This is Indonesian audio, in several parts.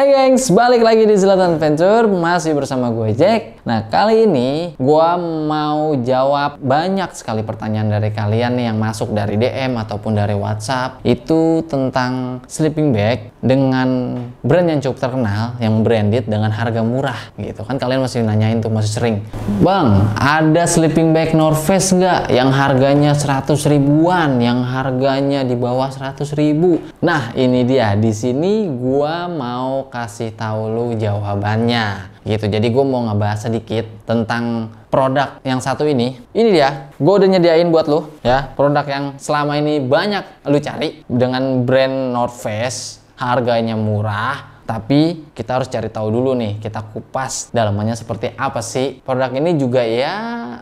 Hai gengs, balik lagi di Selatan Venture masih bersama gue Jack. Nah, kali ini gue mau jawab banyak sekali pertanyaan dari kalian nih yang masuk dari DM ataupun dari WhatsApp itu tentang sleeping bag dengan brand yang cukup terkenal yang branded dengan harga murah gitu kan kalian masih nanyain tuh masih sering Bang, ada sleeping bag Norves nggak yang harganya 100 ribuan yang harganya di bawah 100 ribu Nah, ini dia di sini gue mau kasih tahu lu jawabannya gitu jadi gue mau ngebahas sedikit tentang produk yang satu ini ini dia gue udah nyediain buat lu ya produk yang selama ini banyak lu cari dengan brand North Face harganya murah tapi kita harus cari tahu dulu nih kita kupas dalamnya seperti apa sih produk ini juga ya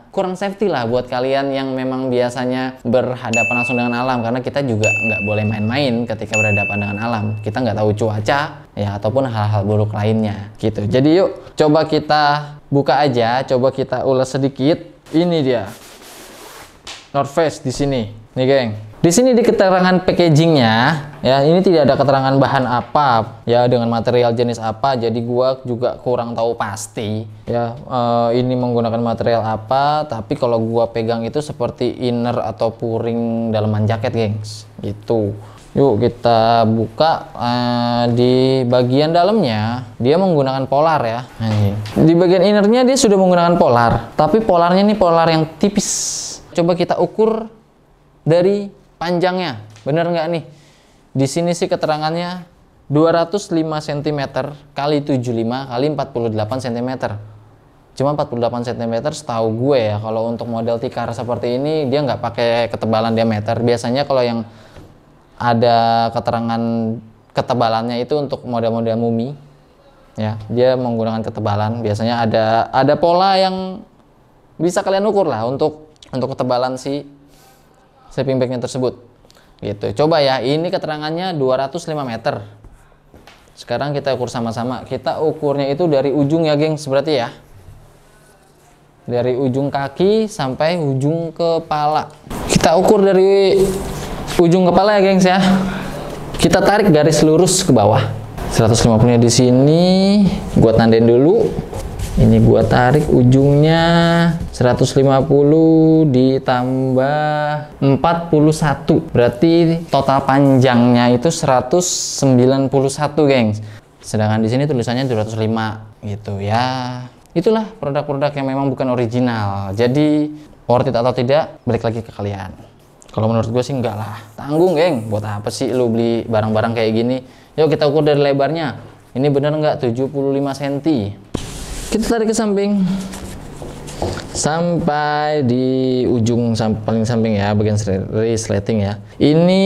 kurang safety lah buat kalian yang memang biasanya berhadapan langsung dengan alam karena kita juga nggak boleh main-main ketika berhadapan dengan alam kita nggak tahu cuaca ya ataupun hal-hal buruk lainnya gitu. Jadi yuk coba kita buka aja, coba kita ulas sedikit. Ini dia. North Face di sini. Nih, geng. Di sini di keterangan packagingnya, ya ini tidak ada keterangan bahan apa, ya dengan material jenis apa. Jadi gua juga kurang tahu pasti, ya eh, ini menggunakan material apa. Tapi kalau gua pegang itu seperti inner atau puring dalaman jaket, gengs gitu yuk kita buka uh, di bagian dalamnya dia menggunakan polar ya nah, di bagian innernya dia sudah menggunakan polar tapi polarnya ini polar yang tipis coba kita ukur dari panjangnya bener nggak nih di sini sih keterangannya 205 cm kali 75 kali 48 cm cuma 48 cm setahu gue ya kalau untuk model tikar seperti ini dia nggak pakai ketebalan diameter biasanya kalau yang ada keterangan ketebalannya itu untuk model-model mumi ya dia menggunakan ketebalan biasanya ada ada pola yang bisa kalian ukur lah untuk untuk ketebalan si sleeping bagnya tersebut gitu coba ya ini keterangannya 205 meter sekarang kita ukur sama-sama kita ukurnya itu dari ujung ya geng. seperti ya dari ujung kaki sampai ujung kepala kita ukur dari ujung kepala ya gengs ya kita tarik garis lurus ke bawah 150 nya di sini gua tandain dulu ini gua tarik ujungnya 150 ditambah 41 berarti total panjangnya itu 191 gengs sedangkan di sini tulisannya 205 gitu ya itulah produk-produk yang memang bukan original jadi worth it atau tidak balik lagi ke kalian kalau menurut gue sih enggak lah. Tanggung, geng. Buat apa sih lu beli barang-barang kayak gini? Yuk kita ukur dari lebarnya. Ini bener nggak 75 cm? Kita tarik ke samping. Sampai di ujung sam paling samping ya, bagian resleting ya. Ini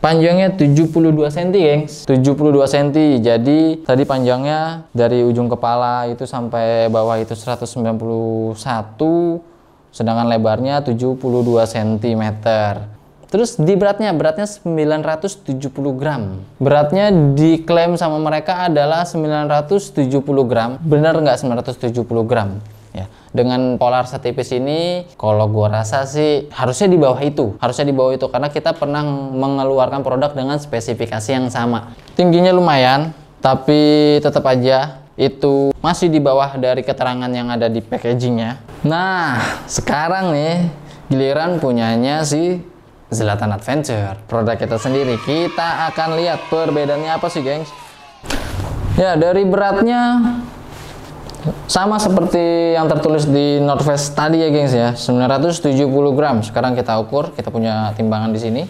panjangnya 72 cm, gengs. 72 cm. Jadi tadi panjangnya dari ujung kepala itu sampai bawah itu 191 cm sedangkan lebarnya 72 cm. Terus di beratnya, beratnya 970 gram. Beratnya diklaim sama mereka adalah 970 gram. Bener nggak 970 gram? Ya. Dengan polar setipis ini, kalau gua rasa sih harusnya di bawah itu. Harusnya di bawah itu karena kita pernah mengeluarkan produk dengan spesifikasi yang sama. Tingginya lumayan, tapi tetap aja itu masih di bawah dari keterangan yang ada di packagingnya. Nah, sekarang nih giliran punyanya si Zlatan Adventure, produk kita sendiri. Kita akan lihat perbedaannya apa sih, gengs. Ya, dari beratnya sama seperti yang tertulis di North Face tadi ya, gengs ya. 970 gram. Sekarang kita ukur, kita punya timbangan di sini.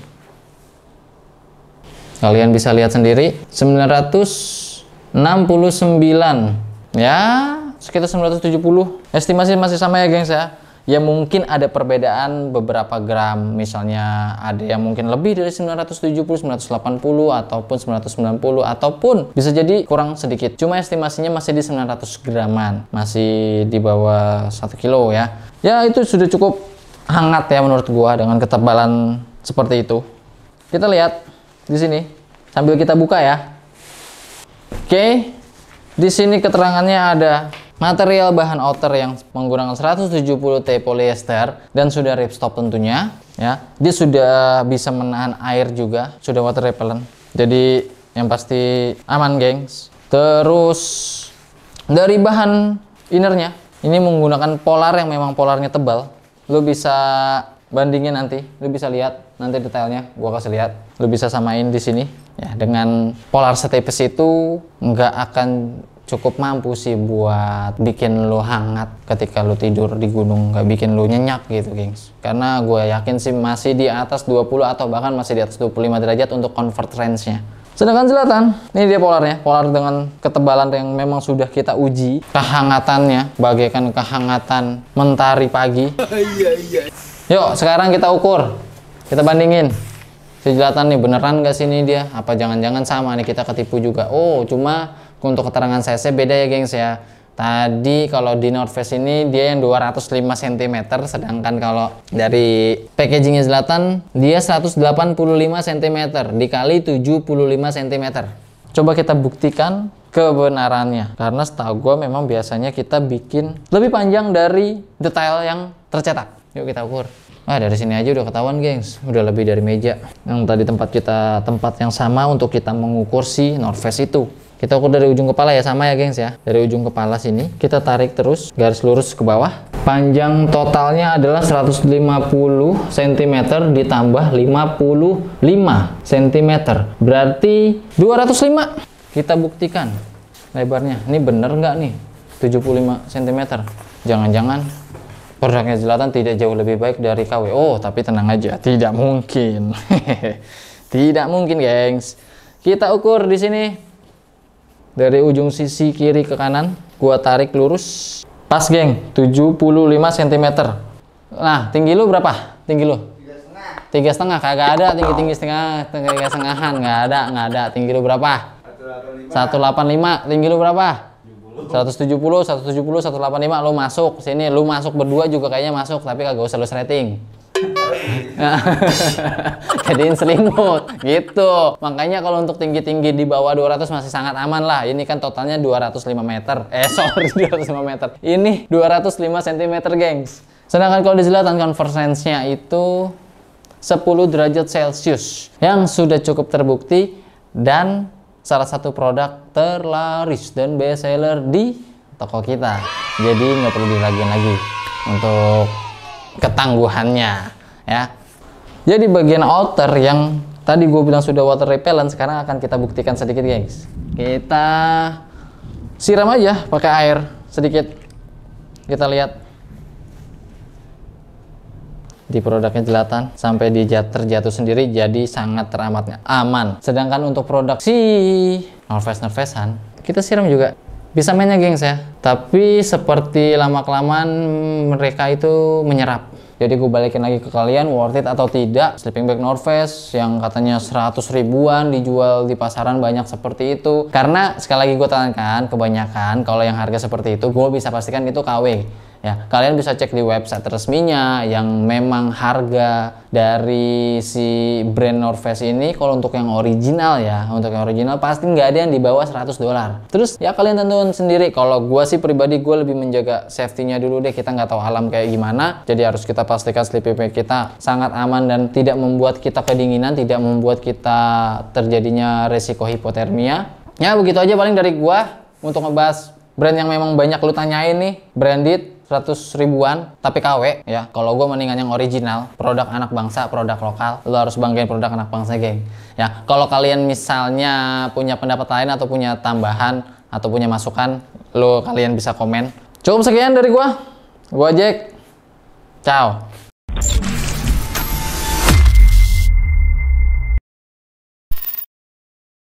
Kalian bisa lihat sendiri, 900 69 ya sekitar 970 estimasi masih sama ya gengs ya ya mungkin ada perbedaan beberapa gram misalnya ada yang mungkin lebih dari 970 980 ataupun 990 ataupun bisa jadi kurang sedikit cuma estimasinya masih di 900 graman masih di bawah 1 kilo ya ya itu sudah cukup hangat ya menurut gua dengan ketebalan seperti itu kita lihat di sini sambil kita buka ya Oke, di sini keterangannya ada material bahan outer yang menggunakan 170T polyester dan sudah ripstop tentunya ya. Dia sudah bisa menahan air juga, sudah water repellent. Jadi yang pasti aman, gengs. Terus dari bahan innernya ini menggunakan polar yang memang polarnya tebal. Lo bisa bandingin nanti lu bisa lihat nanti detailnya gua kasih lihat lu bisa samain di sini ya dengan polar setipis itu nggak akan cukup mampu sih buat bikin lu hangat ketika lu tidur di gunung nggak bikin lu nyenyak gitu gengs karena gue yakin sih masih di atas 20 atau bahkan masih di atas 25 derajat untuk convert range-nya sedangkan selatan ini dia polarnya polar dengan ketebalan yang memang sudah kita uji kehangatannya bagaikan kehangatan mentari pagi iya, iya. Yuk, sekarang kita ukur. Kita bandingin. Kejelatan nih, beneran nggak sih ini dia? Apa jangan-jangan sama nih kita ketipu juga? Oh, cuma untuk keterangan saya sih beda ya, gengs ya. Tadi kalau di North Face ini dia yang 205 cm, sedangkan kalau dari packagingnya Zlatan dia 185 cm dikali 75 cm. Coba kita buktikan kebenarannya. Karena setahu gue memang biasanya kita bikin lebih panjang dari detail yang tercetak. Yuk kita ukur. Wah dari sini aja udah ketahuan gengs, udah lebih dari meja. Yang tadi tempat kita tempat yang sama untuk kita mengukur si North Face itu. Kita ukur dari ujung kepala ya sama ya gengs ya. Dari ujung kepala sini kita tarik terus garis lurus ke bawah. Panjang totalnya adalah 150 cm ditambah 55 cm. Berarti 205. Kita buktikan lebarnya. Ini bener nggak nih? 75 cm. Jangan-jangan Produknya Zlatan tidak jauh lebih baik dari KW. Oh, tapi tenang aja, tidak mungkin. tidak mungkin, gengs. Kita ukur di sini dari ujung sisi kiri ke kanan, gua tarik lurus. Pas, geng, 75 cm. Nah, tinggi lu berapa? Tinggi lu? tiga setengah Tiga setengah? kagak ada tinggi tinggi setengah tiga setengahan nggak ada nggak ada tinggi lu berapa 185 tinggi lu berapa 170, 170, 185 lu masuk sini, lu masuk berdua juga kayaknya masuk tapi kagak usah lu rating. jadiin selimut gitu makanya kalau untuk tinggi-tinggi di bawah 200 masih sangat aman lah ini kan totalnya 205 meter eh sorry 205 meter ini 205 cm gengs sedangkan kalau di selatan konversensinya itu 10 derajat celcius yang sudah cukup terbukti dan salah satu produk terlaris dan best seller di toko kita. Jadi nggak perlu diragukan lagi untuk ketangguhannya ya. Jadi bagian outer yang tadi gue bilang sudah water repellent sekarang akan kita buktikan sedikit guys. Kita siram aja pakai air sedikit. Kita lihat di produknya jelatan sampai dia terjatuh sendiri jadi sangat teramatnya aman. Sedangkan untuk produk si nerves-nervesan, kita siram juga. Bisa mainnya gengs ya, tapi seperti lama-kelamaan mereka itu menyerap. Jadi gue balikin lagi ke kalian worth it atau tidak sleeping bag Norvest yang katanya 100 ribuan dijual di pasaran banyak seperti itu. Karena sekali lagi gue tekankan kebanyakan kalau yang harga seperti itu gue bisa pastikan itu KW ya kalian bisa cek di website resminya yang memang harga dari si brand Norvest ini kalau untuk yang original ya untuk yang original pasti nggak ada yang di bawah 100 dolar terus ya kalian tentuin sendiri kalau gue sih pribadi gue lebih menjaga safety-nya dulu deh kita nggak tahu alam kayak gimana jadi harus kita pastikan sleep bag kita sangat aman dan tidak membuat kita kedinginan tidak membuat kita terjadinya resiko hipotermia ya begitu aja paling dari gue untuk ngebahas brand yang memang banyak lu tanyain nih branded 100 ribuan tapi KW ya kalau gue mendingan yang original produk anak bangsa produk lokal lo harus banggain produk anak bangsa geng ya kalau kalian misalnya punya pendapat lain atau punya tambahan atau punya masukan lo kalian bisa komen cukup sekian dari gue gue Jack ciao